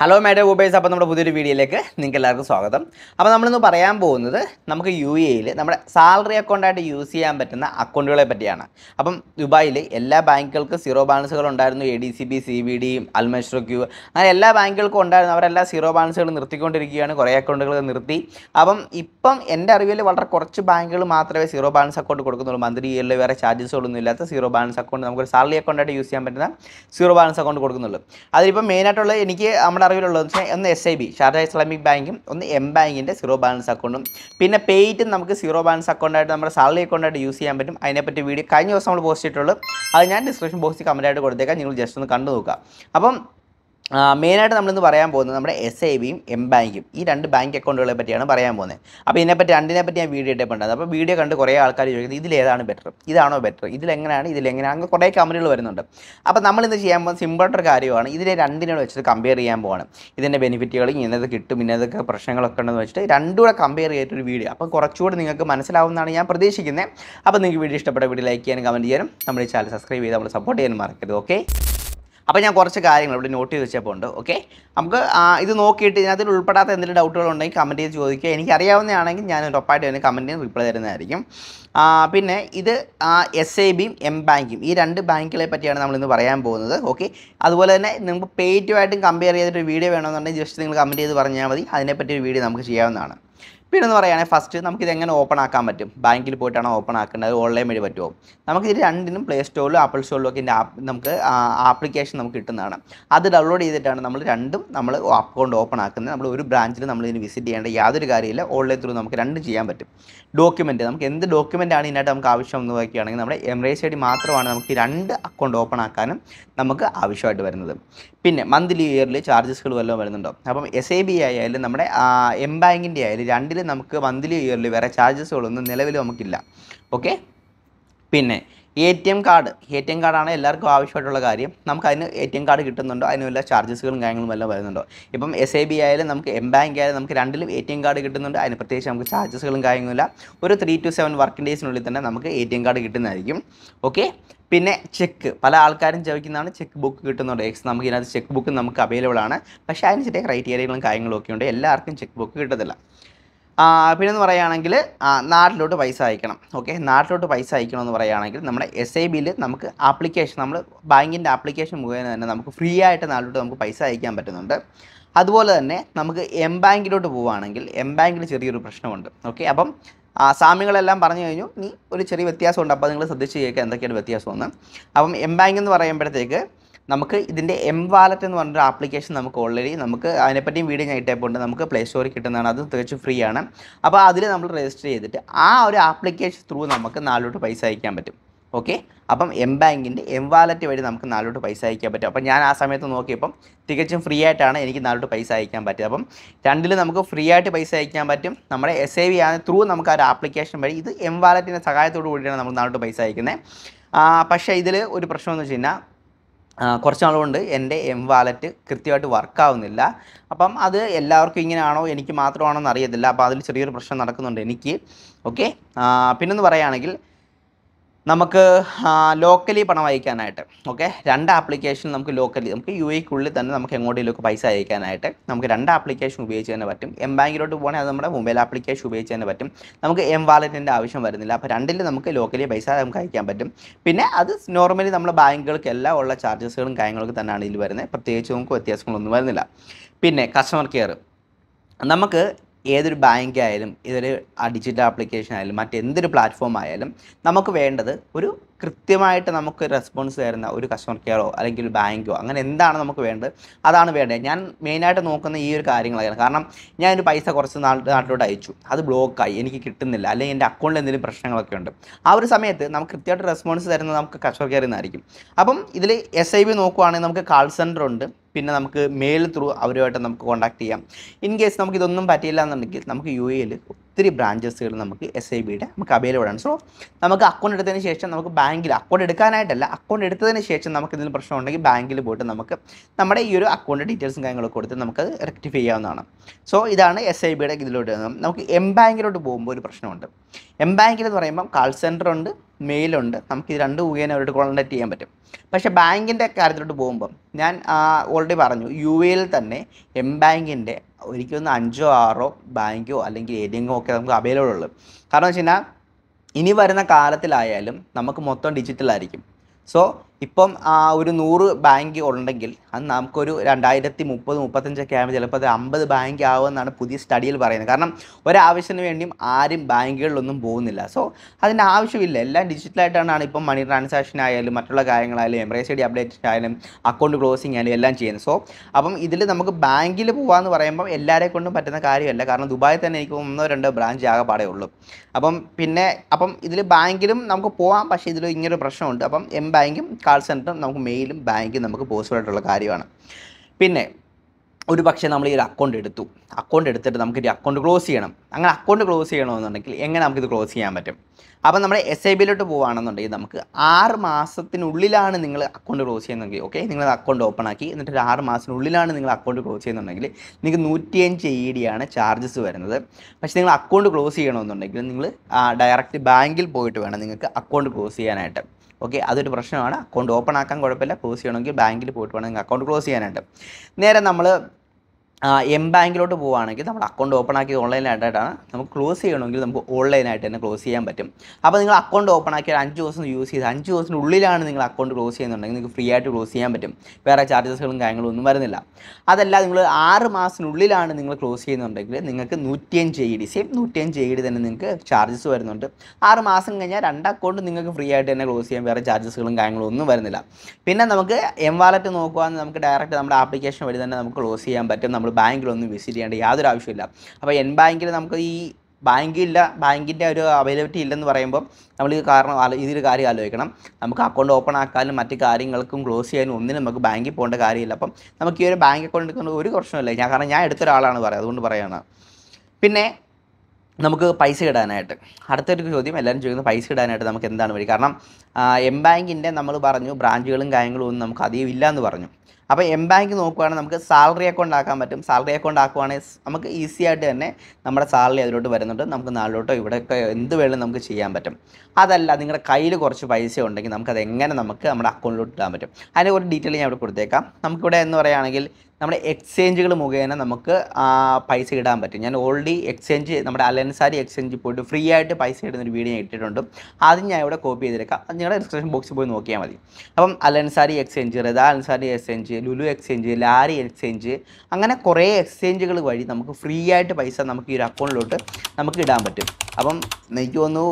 hello madam ഊബേഴ്സ് അപ്പോൾ നമ്മുടെ പുതിയൊരു വീഡിയോയിലേക്ക് നിങ്ങൾക്ക് എല്ലാവർക്കും സ്വാഗതം അപ്പോൾ നമ്മളിന്ന് പറയാൻ പോകുന്നത് നമുക്ക് യു യിൽ നമ്മുടെ സാലറി അക്കൗണ്ടായിട്ട് യൂസ് ചെയ്യാൻ പറ്റുന്ന അക്കൗണ്ടുകളെ പറ്റിയാണ് അപ്പം ദുബായിൽ എല്ലാ ബാങ്കുകൾക്കും സീറോ ബാലൻസുകൾ ഉണ്ടായിരുന്നു A D C B C B D അൽമഷ്രോ ക്യൂ അങ്ങനെ എല്ലാ ബാങ്കുകൾക്കും ഉണ്ടായിരുന്നു അവരെല്ലാ സീറോ ബാലൻസുകൾ നിർത്തിക്കൊണ്ടിരിക്കുകയാണ് കുറേ അക്കൗണ്ടുകൾ നിർത്തി അപ്പം ഇപ്പം എൻ്റെ അറിവിൽ വളരെ കുറച്ച് ബാങ്കുകൾ മാത്രമേ സീറോ ബാലൻസ് അക്കൗണ്ട് കൊടുക്കുന്നുള്ളൂ മന്ത്രി ഇയറിൽ വേറെ ചാർജസുകളൊന്നും ഇല്ലാത്ത സീറോ ബാലൻസ് അക്കൗണ്ട് നമുക്ക് സാലറി അക്കൗണ്ടായിട്ട് യൂസ് ചെയ്യാൻ പറ്റുന്ന സീറോ ബാലൻസ് അക്കൗണ്ട് കൊടുക്കുന്നുള്ളൂ അതിലിപ്പം മെയിനായിട്ടുള്ള എനിക്ക് നമ്മുടെ എൻ്റെ അറിവിലുള്ളത് വെച്ചാൽ ഒന്ന് S I B Sharjah Islamic ബാങ്കും ഒന്ന് എം ബാങ്കിൻ്റെ സീറോ ബാലൻസ് അക്കൗണ്ടും പിന്നെ പേയ്റ്റും നമുക്ക് സീറോ ബാലൻസ് അക്കൗണ്ടായിട്ട് നമ്മുടെ സാലറി അക്കൗണ്ടായിട്ട് യൂസ് ചെയ്യാൻ പറ്റും അതിനെപ്പറ്റി വീഡിയോ കഴിഞ്ഞ ദിവസം നമ്മൾ പോസ്റ്റ് ചെയ്തിട്ടുള്ളൂ അത് ഞാൻ ഡിസ്ക്രിപ്ഷൻ ബോക്സിൽ കമൻറ്റായിട്ട് കൊടുത്തേക്കാം നിങ്ങൾ ജസ്റ്റ് ഒന്ന് കണ്ടു നോക്കുക അപ്പം മെയിനായിട്ട് നമ്മളിന്ന് പറയാൻ പോകുന്നത് നമ്മുടെ എസ് ഐ ബിയും എം ബാങ്കും ഈ രണ്ട് ബാങ്ക് അക്കൗണ്ടുകളെ പറ്റിയാണ് പറയാൻ പോകുന്നത് അപ്പോൾ ഇതിനെപ്പറ്റി രണ്ടിനെ പറ്റി ഞാൻ വീഡിയോ ഇട്ടിട്ടുണ്ട് അപ്പോൾ വീഡിയോ കണ്ട് കുറേ ആൾക്കാർ ചോദിക്കുന്നത് ഇതിലേതാണ് ബെറ്റർ ഇതാണോ ബെറ്റർ ഇതിലെങ്ങനെയാണ് ഇതിലെങ്ങനെയാണ് അങ്ങ് കുറേ കമ്പനികൾ വരുന്നുണ്ട് അപ്പോൾ നമ്മളിന്ന് ചെയ്യാൻ പോകുന്ന ഒരു കാര്യമാണ് ഇതിലെ രണ്ടിനോട് വെച്ചിട്ട് കമ്പയർ ചെയ്യാൻ പോവാണ് ഇതിൻ്റെ ബെനിഫിറ്റുകൾ ഇന്നത് കിട്ടും ഇന്നതൊക്കെ പ്രശ്നങ്ങളൊക്കെ ഉണ്ടെന്ന് വെച്ചിട്ട് രണ്ടുകൂടെ കമ്പയർ ചെയ്തിട്ടൊരു വീഡിയോ അപ്പോൾ കുറച്ചുകൂടി നിങ്ങൾക്ക് മനസ്സിലാവുന്നതാണ് ഞാൻ പ്രതീക്ഷിക്കുന്നത് അപ്പോൾ നിങ്ങൾക്ക് വീഡിയോ ഇഷ്ടപ്പെട്ട വീഡിയോ ലൈക്ക് ചെയ്യാനും കമൻറ്റ് ചെയ്യാനും നമ്മുടെ ചാനൽ സബ്സ്ക്രൈബ് ചെയ്ത് നമ്മൾ സപ്പോർട്ട് ചെയ്യാനും മറക്കരുത് ഓക്കെ അപ്പോൾ ഞാൻ കുറച്ച് കാര്യങ്ങൾ ഇവിടെ നോട്ട് ചെയ്ത് വെച്ചപ്പോൾ ഉണ്ട് ഓക്കെ നമുക്ക് ഇത് നോക്കിയിട്ട് ഇതിനകത്ത് ഉൾപ്പെടാത്ത എന്തെങ്കിലും ഡൗട്ടുകൾ ഉണ്ടെങ്കിൽ കമൻറ്റ് ചെയ്ത് ചോദിക്കുക എനിക്കറിയാവുന്നതാണെങ്കിൽ ഞാൻ ഉറപ്പായിട്ട് തന്നെ കമൻറ്റിന് റിപ്ലൈ തരുന്നതായിരിക്കും പിന്നെ ഇത് എസ് എ ബിയും എം ബാങ്കും ഈ രണ്ട് ബാങ്കുകളെ പറ്റിയാണ് നമ്മളിന്ന് പറയാൻ പോകുന്നത് ഓക്കെ അതുപോലെ തന്നെ നിങ്ങൾക്ക് പേറ്റുമായിട്ടും കമ്പയർ ചെയ്തിട്ട് വീഡിയോ വേണമെന്നുണ്ടെങ്കിൽ ജസ്റ്റ് നിങ്ങൾ കമൻറ്റ് ചെയ്ത് പറഞ്ഞാൽ മതി അതിനെപ്പറ്റി ഒരു വീഡിയോ നമുക്ക് ചെയ്യാവുന്നതാണ് പിന്നെ എന്ന് പറയുകയാണെങ്കിൽ ഫസ്റ്റ് ഇത് എങ്ങനെ ഓപ്പൺ ആക്കാൻ പറ്റും ബാങ്കിൽ പോയിട്ടാണ് ഓപ്പൺ ആക്കേണ്ടത് ഓൺലൈൻ വഴി പറ്റുമോ നമുക്ക് ഇത് രണ്ടിനും പ്ലേ സ്റ്റോറിലും ആപ്പിൾ സ്റ്റോറിലും ഒക്കെ ആപ്പ് നമുക്ക് ആപ്ലിക്കേഷൻ നമുക്ക് കിട്ടുന്നതാണ് അത് ഡൗൺലോഡ് ചെയ്തിട്ടാണ് നമ്മൾ രണ്ടും നമ്മൾ അക്കൗണ്ട് ഓപ്പൺ ആക്കുന്നത് നമ്മൾ ഒരു ബ്രാഞ്ചിൽ നമ്മൾ ഇതിന് വിസിറ്റ് ചെയ്യേണ്ട യാതൊരു കാര്യമില്ല ഓൺലൈൻ ത്രൂ നമുക്ക് രണ്ടും ചെയ്യാൻ പറ്റും ഡോക്യുമെൻറ്റ് നമുക്ക് എന്ത് ഡോക്യുമെൻ്റ് ആണ് ഇതിനായിട്ട് നമുക്ക് ആവശ്യം എന്ന് നോക്കുകയാണെങ്കിൽ നമ്മുടെ എം ഐ ഡി മാത്രമാണ് നമുക്ക് രണ്ട് അക്കൗണ്ട് ഓപ്പൺ ആക്കാനും നമുക്ക് ആവശ്യമായിട്ട് വരുന്നത് പിന്നെ മന്ത്ലി ഇയർലി ചാർജസുകൾ വല്ലതും വരുന്നുണ്ടോ അപ്പം എസ് ഐ ബി ആയാലും നമ്മുടെ എം ബാങ്കിൻ്റെ ആയാലും രണ്ട് ഇതിൽ നമുക്ക് മന്ത്ലി ഇയർലി വേറെ ചാർജസുകളൊന്നും നിലവിൽ നമുക്കില്ല ഓക്കെ പിന്നെ A T M card A T M കാർഡാണ് എല്ലാവർക്കും ആവശ്യമായിട്ടുള്ള കാര്യം നമുക്ക് അതിന് എ ടി എം കാർഡ് കിട്ടുന്നുണ്ടോ അതിന് വല്ല ചാർജസുകളും കാര്യങ്ങളും എല്ലാം വരുന്നുണ്ടോ ഇപ്പം എസ് ഐ ബി ആയാലും നമുക്ക് എം ബാങ്ക് ആയാലും നമുക്ക് രണ്ടിലും എ ടി എം കാർഡ് കിട്ടുന്നുണ്ട് അതിന് പ്രത്യേകിച്ച് നമുക്ക് ചാർജസുകളും കാര്യങ്ങളില്ല ഒരു ത്രീ ടു സെവൻ വർക്കിംഗ് ഡേയ്സിനുള്ളിൽ തന്നെ നമുക്ക് എ ടി എം കാർഡ് കിട്ടുന്നതായിരിക്കും ഓക്കെ പിന്നെ ചെക്ക് പല ആൾക്കാരും ചോദിക്കുന്നതാണ് ചെക്ക് ബുക്ക് കിട്ടുന്നുണ്ട് എക്സ് നമുക്ക് ഇതിനകത്ത് ചെക്ക് ബുക്ക് നമുക്ക് അവൈലബിൾ ആണ് പക്ഷേ അതിന് ചെറിയ ക്രൈറ്റീരിയകളും കാര്യങ്ങളും ഒക്കെ ഉണ്ട് എല്ലാവർക്കും ചെക്ക് ബുക്ക് കിട്ടത്തില്ല പിന്നെന്ന് പറയുകയാണെങ്കിൽ നാട്ടിലോട്ട് പൈസ അയക്കണം ഓക്കെ നാട്ടിലോട്ട് പൈസ അയക്കണമെന്ന് പറയുകയാണെങ്കിൽ നമ്മുടെ എസ് ഐ ബിയിൽ നമുക്ക് ആപ്ലിക്കേഷൻ നമ്മൾ ബാങ്കിൻ്റെ ആപ്ലിക്കേഷൻ മുഖേന തന്നെ നമുക്ക് ഫ്രീ ആയിട്ട് നാട്ടിലോട്ട് നമുക്ക് പൈസ അയക്കാൻ പറ്റുന്നുണ്ട് അതുപോലെ തന്നെ നമുക്ക് എം ബാങ്കിലോട്ട് പോവുകയാണെങ്കിൽ എം ബാങ്കിൽ ചെറിയൊരു പ്രശ്നമുണ്ട് ഓക്കെ അപ്പം സാമ്യങ്ങളെല്ലാം പറഞ്ഞു കഴിഞ്ഞു ഇനി ഒരു ചെറിയ വ്യത്യാസമുണ്ട് അപ്പോൾ നിങ്ങൾ ശ്രദ്ധിച്ച് കേൾക്കുക എന്തൊക്കെയാണ് വ്യത്യാസമെന്ന് അപ്പം എം ബാങ്ക് എന്ന് പറയുമ്പോഴത്തേക്ക് നമുക്ക് ഇതിൻ്റെ എം വാലറ്റ് എന്ന് പറഞ്ഞൊരു ആപ്ലിക്കേഷൻ നമുക്ക് ഓൾറെഡി നമുക്ക് അതിനെപ്പറ്റിയും വീഡിയോ ഞാൻ ഇട്ടേപ്പോണ്ട് നമുക്ക് പ്ലേ സ്റ്റോറിൽ കിട്ടുന്നതാണ് അത് തികച്ചും ഫ്രീ ആണ് അപ്പോൾ അതിൽ നമ്മൾ രജിസ്റ്റർ ചെയ്തിട്ട് ആ ഒരു ആപ്ലിക്കേഷൻ ത്രൂ നമുക്ക് നാലോട്ട് പൈസ അയക്കാൻ പറ്റും ഓക്കെ അപ്പം എം ബാങ്കിൻ്റെ എം വാലറ്റ് വഴി നമുക്ക് നാലോട്ട് പൈസ അയക്കാൻ പറ്റും അപ്പം ഞാൻ ആ സമയത്ത് നോക്കിയപ്പം തികച്ചും ഫ്രീ ആയിട്ടാണ് എനിക്ക് നാലോട്ട് പൈസ അയക്കാൻ പറ്റും അപ്പം രണ്ടിൽ നമുക്ക് ഫ്രീ ആയിട്ട് പൈസ അയക്കാൻ പറ്റും നമ്മുടെ എസ് എ വി ആണ് ത്രൂ നമുക്ക് ആ ഒരു ആപ്ലിക്കേഷൻ വഴി ഇത് എം വാലറ്റിൻ്റെ സഹായത്തോടു കൂടിയാണ് നമ്മൾ നാലോട്ട് പൈസ അയക്കുന്നത് പക്ഷേ ഇതിൽ ഒരു പ്രശ്നം എന്ന് വെച്ച് കഴിഞ്ഞാൽ കുറച്ച് നാളുകൊണ്ട് എൻ്റെ എം വാലറ്റ് കൃത്യമായിട്ട് വർക്കാവുന്നില്ല അപ്പം അത് എല്ലാവർക്കും ഇങ്ങനെയാണോ എനിക്ക് മാത്രമാണോ എന്ന് അറിയത്തില്ല അപ്പോൾ അതിൽ ചെറിയൊരു പ്രശ്നം നടക്കുന്നുണ്ട് എനിക്ക് ഓക്കെ പിന്നെന്ന് പറയുകയാണെങ്കിൽ നമുക്ക് ലോക്കലി പണം അയക്കാനായിട്ട് ഓക്കെ രണ്ട് ആപ്ലിക്കേഷൻ നമുക്ക് ലോക്കലി നമുക്ക് യു എക്കുള്ളിൽ തന്നെ നമുക്ക് എങ്ങോട്ടേലൊക്കെ പൈസ അയക്കാനായിട്ട് നമുക്ക് രണ്ട് ആപ്ലിക്കേഷൻ ഉപയോഗിച്ച് തന്നെ പറ്റും എം ബാങ്കിലോട്ട് പോകണമെങ്കിൽ അത് നമ്മുടെ മൊബൈൽ ആപ്ലിക്കേഷൻ ഉപയോഗിച്ച് തന്നെ പറ്റും നമുക്ക് എം വാലറ്റിൻ്റെ ആവശ്യം വരുന്നില്ല അപ്പോൾ രണ്ടിൽ നമുക്ക് ലോക്കലി പൈസ നമുക്ക് അയക്കാൻ പറ്റും പിന്നെ അത് നോർമലി നമ്മുടെ ബാങ്കുകൾക്ക് എല്ലാം ഉള്ള ചാർജസുകളും കാര്യങ്ങളൊക്കെ തന്നെയാണ് ഇതിൽ വരുന്നത് പ്രത്യേകിച്ച് നമുക്ക് വ്യത്യാസങ്ങളൊന്നും വരുന്നില്ല പിന്നെ കസ്റ്റമർ കെയർ നമുക്ക് ഏതൊരു ബാങ്ക് ആയാലും ഏതൊരു ഡിജിറ്റൽ ആപ്ലിക്കേഷൻ ആയാലും മറ്റെന്തൊരു പ്ലാറ്റ്ഫോം ആയാലും നമുക്ക് വേണ്ടത് ഒരു കൃത്യമായിട്ട് നമുക്ക് റെസ്പോൺസ് തരുന്ന ഒരു കസ്റ്റമർ കെയറോ അല്ലെങ്കിൽ ഒരു ബാങ്കോ അങ്ങനെ എന്താണ് നമുക്ക് വേണ്ടത് അതാണ് വേണ്ടത് ഞാൻ മെയിനായിട്ട് നോക്കുന്ന ഈ ഒരു കാര്യങ്ങളാണ് കാരണം ഞാൻ ഒരു പൈസ കുറച്ച് നാട്ടിലോട്ട് അയച്ചു അത് ബ്ലോക്കായി എനിക്ക് കിട്ടുന്നില്ല അല്ലെങ്കിൽ എൻ്റെ അക്കൗണ്ടിൽ എന്തെങ്കിലും പ്രശ്നങ്ങളൊക്കെ ഉണ്ട് ആ ഒരു സമയത്ത് നമുക്ക് കൃത്യമായിട്ട് റെസ്പോൺസ് തരുന്നത് നമുക്ക് കസ്റ്റമർ കെയറിൽ നിന്നായിരിക്കും അപ്പം ഇതിൽ എസ് ഐ ബി നോക്കുവാണെങ്കിൽ നമുക്ക് കാൾ സെൻറ്റർ ഉണ്ട് പിന്നെ നമുക്ക് മെയിൽ ത്രൂ അവരുമായിട്ട് നമുക്ക് കോൺടാക്ട് ചെയ്യാം ഇൻ കേസ് നമുക്ക് ഇതൊന്നും പറ്റിയില്ല എന്നുണ്ടെങ്കിൽ നമുക്ക് യു എയിൽ ഒത്തിരി ബ്രാഞ്ചസുകൾ നമുക്ക് എസ് ഐ ബിയുടെ നമുക്ക് അവൈലബിൾ ആണ് സോ നമുക്ക് അക്കൗണ്ട് എടുത്തതിന് ശേഷം നമുക്ക് ബാങ്കിൽ അക്കൗണ്ട് എടുക്കാനായിട്ടല്ല അക്കൗണ്ട് എടുത്തതിന് ശേഷം നമുക്ക് എന്തെങ്കിലും പ്രശ്നം ഉണ്ടെങ്കിൽ ബാങ്കിൽ പോയിട്ട് നമുക്ക് നമ്മുടെ ഈ ഒരു അക്കൗണ്ട് ഡീറ്റെയിൽസും കാര്യങ്ങളൊക്കെ കൊടുത്ത് നമുക്കത് റെക്ടിഫൈ ചെയ്യാവുന്നതാണ് സോ ഇതാണ് എസ് ഐ ബിയുടെ ഇതിലോട്ട് നമുക്ക് എം ബാങ്കിലോട്ട് പോകുമ്പോൾ ഒരു പ്രശ്നമുണ്ട് എം ബാങ്കിൽ എന്ന് പറയുമ്പോൾ കാൾ സെൻറ്റർ ഉണ്ട് മെയിലുണ്ട് നമുക്ക് ഇത് രണ്ട് മുഖേന അവരോട് കോൺടാക്ട് ചെയ്യാൻ പറ്റും പക്ഷേ ബാങ്കിൻ്റെ കാര്യത്തിലോട്ട് പോകുമ്പം ഞാൻ ഓൾറെഡി പറഞ്ഞു യു എയിൽ തന്നെ എം ബാങ്കിൻ്റെ ഒരിക്കലും അഞ്ചോ ആറോ ബാങ്കോ അല്ലെങ്കിൽ എ ടി എമ്മോ ഒക്കെ നമുക്ക് അവൈലബിൾ ഉള്ളൂ കാരണം വെച്ച് കഴിഞ്ഞാൽ ഇനി വരുന്ന കാലത്തിലായാലും നമുക്ക് മൊത്തം ഡിജിറ്റലായിരിക്കും സോ ഇപ്പം ആ ഒരു നൂറ് ബാങ്ക് ഉണ്ടെങ്കിൽ അത് നമുക്കൊരു രണ്ടായിരത്തി മുപ്പത് മുപ്പത്തഞ്ചൊക്കെ ആകുമ്പോൾ ചിലപ്പോൾ അത് അമ്പത് ബാങ്ക് ആവുമെന്നാണ് പുതിയ സ്റ്റഡിയിൽ പറയുന്നത് കാരണം ഒരാവശ്യത്തിന് വേണ്ടിയും ആരും ബാങ്കുകളിലൊന്നും പോകുന്നില്ല സോ അതിൻ്റെ ആവശ്യമില്ല എല്ലാം ഡിജിറ്റലായിട്ടാണ് ഇപ്പം മണി ട്രാൻസാക്ഷൻ ആയാലും മറ്റുള്ള കാര്യങ്ങളായാലും എം ഐ ഡി അപ്ഡേറ്റ് ആയാലും അക്കൗണ്ട് ക്ലോസിങ് ആയാലും എല്ലാം ചെയ്യുന്നത് സോ അപ്പം ഇതിൽ നമുക്ക് ബാങ്കിൽ പോകാമെന്ന് പറയുമ്പോൾ എല്ലാവരെ കൊണ്ടും പറ്റുന്ന കാര്യമല്ല കാരണം ദുബായിൽ തന്നെ എനിക്ക് ഒന്നോ രണ്ടോ ബ്രാഞ്ച് ആകെപ്പാടേ ഉള്ളൂ അപ്പം പിന്നെ അപ്പം ഇതിൽ ബാങ്കിലും നമുക്ക് പോകാം പക്ഷേ ഇതിൽ ഇങ്ങനൊരു പ്രശ്നമുണ്ട് അപ്പം എം ബാങ്കും കാൾ സെൻറ്ററും നമുക്ക് മെയിലും ബാങ്കും നമുക്ക് പോസിബിൾ ആയിട്ടുള്ള കാര്യമാണ് പിന്നെ ഒരു പക്ഷേ നമ്മൾ ഈ ഒരു അക്കൗണ്ട് എടുത്തു അക്കൗണ്ട് എടുത്തിട്ട് നമുക്ക് ഒരു അക്കൗണ്ട് ക്ലോസ് ചെയ്യണം അങ്ങനെ അക്കൗണ്ട് ക്ലോസ് ചെയ്യണമെന്നുണ്ടെങ്കിൽ എങ്ങനെ നമുക്കിത് ക്ലോസ് ചെയ്യാൻ പറ്റും അപ്പോൾ നമ്മൾ എസ് ഐ ബിയിലോട്ട് പോവുകയാണെന്നുണ്ടെങ്കിൽ നമുക്ക് ആറ് മാസത്തിനുള്ളിലാണ് നിങ്ങൾ അക്കൗണ്ട് ക്ലോസ് ചെയ്യുന്നതെങ്കിൽ ഓക്കെ നിങ്ങൾ അക്കൗണ്ട് ഓപ്പൺ ആക്കി എന്നിട്ട് ഒരു ആറ് മാസത്തിനുള്ളിലാണ് നിങ്ങൾ അക്കൗണ്ട് ക്ലോസ് ചെയ്യുന്നുണ്ടെങ്കിൽ നിങ്ങൾക്ക് നൂറ്റിയഞ്ച് എ ആണ് ചാർജസ് വരുന്നത് പക്ഷേ നിങ്ങൾ അക്കൗണ്ട് ക്ലോസ് ചെയ്യണമെന്നുണ്ടെങ്കിൽ നിങ്ങൾ ഡയറക്റ്റ് ബാങ്കിൽ പോയിട്ട് വേണം നിങ്ങൾക്ക് അക്കൗണ്ട് ക്ലോസ് ചെയ്യാനായിട്ട് ഓക്കെ അതൊരു പ്രശ്നമാണ് അക്കൗണ്ട് ഓപ്പൺ ആക്കാൻ കുഴപ്പമില്ല ക്ലോസ് ചെയ്യണമെങ്കിൽ ബാങ്കിൽ പോയിട്ട് വേണമെങ്കിൽ അക്കൗണ്ട് ക്ലോസ് ചെയ്യാനായിട്ട് നേരെ നമ്മൾ എം ബാങ്കിലോട്ട് പോവുകയാണെങ്കിൽ നമ്മൾ അക്കൗണ്ട് ഓപ്പൺ ആക്കി ഓൺലൈനായിട്ടാണ് നമുക്ക് ക്ലോസ് ചെയ്യണമെങ്കിൽ നമുക്ക് ഓൺലൈനായിട്ട് തന്നെ ക്ലോസ് ചെയ്യാൻ പറ്റും അപ്പോൾ നിങ്ങൾ അക്കൗണ്ട് ഓപ്പൺ ആക്കി അഞ്ച് ദിവസം യൂസ് ചെയ്ത് അഞ്ച് ദിവസത്തിനുള്ളിലാണ് ഉള്ളിലാണ് നിങ്ങൾ അക്കൗണ്ട് ക്ലോസ് ചെയ്യുന്നുണ്ടെങ്കിൽ നിങ്ങൾക്ക് ഫ്രീ ആയിട്ട് ക്ലോസ് ചെയ്യാൻ പറ്റും വേറെ ചാർജസുകളും കാര്യങ്ങളും ഒന്നും വരുന്നില്ല അതല്ല നിങ്ങൾ ആറ് മാസത്തിനുള്ളിലാണ് നിങ്ങൾ ക്ലോസ് ചെയ്യുന്നുണ്ടെങ്കിൽ നിങ്ങൾക്ക് നൂറ്റിയഞ്ച് ഐ ഡി സെയിം നൂറ്റിയഞ്ച് ഐ ഡി തന്നെ നിങ്ങൾക്ക് ചാർജസ് വരുന്നുണ്ട് ആറ് മാസം കഴിഞ്ഞാൽ രണ്ട് അക്കൗണ്ട് നിങ്ങൾക്ക് ഫ്രീ ആയിട്ട് തന്നെ ക്ലോസ് ചെയ്യാൻ വേറെ ചാർജസുകളും കാര്യങ്ങളും ഒന്നും വരുന്നില്ല പിന്നെ നമുക്ക് എം വാലറ്റ് നോക്കുകയാണെങ്കിൽ നമുക്ക് ഡയറക്റ്റ് നമ്മുടെ ആപ്ലിക്കേഷൻ വഴി തന്നെ നമുക്ക് ക്ലോസ് ചെയ്യാൻ പറ്റും നമ്മൾ ബാങ്കിലൊന്നും വിസിറ്റ് ചെയ്യേണ്ട യാതൊരു ആവശ്യമില്ല അപ്പോൾ എൻ ബാങ്കിൽ നമുക്ക് ഈ ബാങ്കില്ല ബാങ്കിൻ്റെ ഒരു അവൈലബിലിറ്റി ഇല്ലെന്ന് പറയുമ്പോൾ നമ്മൾ ഈ കാരണം ഇതൊരു കാര്യം ആലോചിക്കണം നമുക്ക് അക്കൗണ്ട് ഓപ്പൺ ആക്കാനും മറ്റ് കാര്യങ്ങൾക്കും ക്ലോസ് ചെയ്യാനും ഒന്നിനും നമുക്ക് ബാങ്കിൽ പോകേണ്ട കാര്യമില്ല അപ്പം നമുക്ക് ഈ ഒരു ബാങ്ക് അക്കൗണ്ട് എടുക്കുന്ന ഒരു പ്രശ്നമില്ല ഞാൻ കാരണം ഞാൻ എടുത്ത ഒരാളാണ് പറയുക അതുകൊണ്ട് പറയുകയാണ് പിന്നെ നമുക്ക് പൈസ ഇടാനായിട്ട് അടുത്തൊരു ചോദ്യം എല്ലാവരും ചോദിക്കുന്ന പൈസ ഇടാനായിട്ട് നമുക്ക് എന്താണ് വഴി കാരണം എം ബാങ്കിൻ്റെ നമ്മൾ പറഞ്ഞു ബ്രാഞ്ചുകളും കാര്യങ്ങളും ഒന്നും നമുക്ക് അധികം ഇല്ല എന്ന് പറഞ്ഞു അപ്പോൾ എം ബാങ്ക് നോക്കുകയാണെങ്കിൽ നമുക്ക് സാലറി അക്കൗണ്ട് ആക്കാൻ പറ്റും സാലറി അക്കൗണ്ട് ആക്കുവാണെങ്കിൽ നമുക്ക് ഈസി ആയിട്ട് തന്നെ നമ്മുടെ സാലറി അതിലോട്ട് വരുന്നുണ്ട് നമുക്ക് നാളിലോട്ടോ ഇവിടെയൊക്കെ എന്ത് വേണമെങ്കിലും നമുക്ക് ചെയ്യാൻ പറ്റും അതല്ല നിങ്ങളുടെ കയ്യിൽ കുറച്ച് പൈസ ഉണ്ടെങ്കിൽ നമുക്കത് എങ്ങനെ നമുക്ക് നമ്മുടെ അക്കൗണ്ടിലോട്ട് ഇടാൻ പറ്റും അതിൻ്റെ ഒരു ഡീറ്റെയിൽ ഞാൻ ഇവിടെ കൊടുത്തേക്കാം നമുക്കിവിടെ എന്ന് പറയുകയാണെങ്കിൽ നമ്മുടെ എക്സ്ചേഞ്ചുകൾ മുഖേന നമുക്ക് പൈസ ഇടാൻ പറ്റും ഞാൻ ഓൾറെഡി എക്സ്ചേഞ്ച് നമ്മുടെ അലൻസാരി എക്സ്ചേഞ്ച് പോയിട്ട് ഫ്രീ ആയിട്ട് പൈസ ഇടുന്ന ഒരു വീഡിയോ ഞാൻ ഇട്ടിട്ടുണ്ട് അത് ഞാൻ ഇവിടെ കോപ്പി ചെയ്തിരിക്കാം നിങ്ങളുടെ ഡിസ്ക്രിപ്ഷൻ ബോക്സിൽ പോയി നോക്കിയാൽ മതി അപ്പം അലൻസാരി എക്സ്ചേഞ്ച് റെദ അലൻസാരി എക്സ്ചേഞ്ച് ലുലു എക്സ്ചേഞ്ച് ലാരി എക്സ്ചേഞ്ച് അങ്ങനെ കുറേ എക്സ്ചേഞ്ചുകൾ വഴി നമുക്ക് ഫ്രീ ആയിട്ട് പൈസ നമുക്ക് ഈ ഒരു അക്കൗണ്ടിലോട്ട് നമുക്ക് ഇടാൻ പറ്റും അപ്പം എനിക്ക് തോന്നുന്നു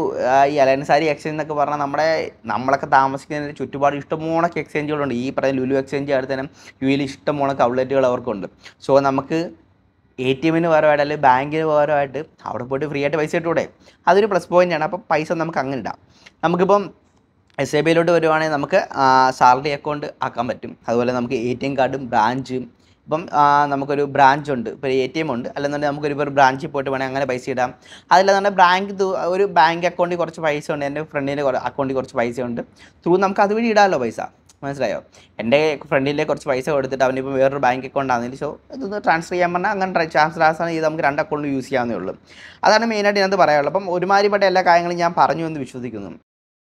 ഈ അലയൻസ് എക്സ്ചേഞ്ച് എന്നൊക്കെ പറഞ്ഞാൽ നമ്മുടെ നമ്മളൊക്കെ താമസിക്കുന്നതിന് ചുറ്റുപാട് ഇഷ്ടമോണൊക്കെ എക്സ്ചേഞ്ചുകളുണ്ട് ഈ പറയുന്ന ലുലു എക്സ്ചേഞ്ച് അടുത്ത് തന്നെ യു എയിൽ ഇഷ്ടമോണൊക്കെ ഔട്ട്ലെറ്റുകൾ അവർക്കുണ്ട് സോ നമുക്ക് എ ടി എമ്മിന് പകരമായിട്ട് അല്ലെങ്കിൽ ബാങ്കിന് പകരമായിട്ട് അവിടെ പോയിട്ട് ഫ്രീ ആയിട്ട് പൈസ ഇട്ടൂടെ അതൊരു പ്ലസ് പോയിൻ്റ് ആണ് അപ്പോൾ പൈസ നമുക്ക് അങ്ങനെ ഇടാം നമുക്കിപ്പം എസ് ഐ ബിയിലോട്ട് വരുവാണെങ്കിൽ നമുക്ക് സാലറി അക്കൗണ്ട് ആക്കാൻ പറ്റും അതുപോലെ നമുക്ക് എ ടി എം കാർഡും ബ്രാഞ്ചും ഇപ്പം നമുക്കൊരു ബ്രാഞ്ച് ഉണ്ട് ഇപ്പോൾ എ ടി എം ഉണ്ട് അല്ലെന്നുണ്ടെങ്കിൽ നമുക്കൊരു ഒരു ബ്രാഞ്ചിൽ പോയിട്ട് വേണമെങ്കിൽ അങ്ങനെ പൈസ ഇടാം അതിലെന്നുണ്ടെങ്കിൽ ബാങ്ക് ഒരു ബാങ്ക് അക്കൗണ്ടിൽ കുറച്ച് പൈസ ഉണ്ട് എൻ്റെ ഫ്രണ്ടിൻ്റെ അക്കൗണ്ടിൽ കുറച്ച് പൈസ ഉണ്ട് ത്രൂ നമുക്ക് അതുവഴി ഇടാമല്ലോ പൈസ മനസ്സിലായോ എൻ്റെ ഫ്രണ്ടിൻ്റെ കുറച്ച് പൈസ കൊടുത്തിട്ട് അവനിപ്പോൾ വേറൊരു ബാങ്ക് അക്കൗണ്ട് ആണെങ്കിൽ സോ ഇതൊന്ന് ട്രാൻസ്ഫർ ചെയ്യാൻ പറഞ്ഞാൽ അങ്ങനെ ട്രാൻസ്ഫർ ചെയ്ത് നമുക്ക് രണ്ട് അക്കൗണ്ട് യൂസ് ചെയ്യാവുന്നേ ഉള്ളൂ അതാണ് മെയിനായിട്ട് ഞാനത് പറയാനുള്ളൂ അപ്പം ഒരുമാതിരിപ്പെട്ട എല്ലാ കാര്യങ്ങളും ഞാൻ പറഞ്ഞു എന്ന് വിശ്വസിക്കുന്നു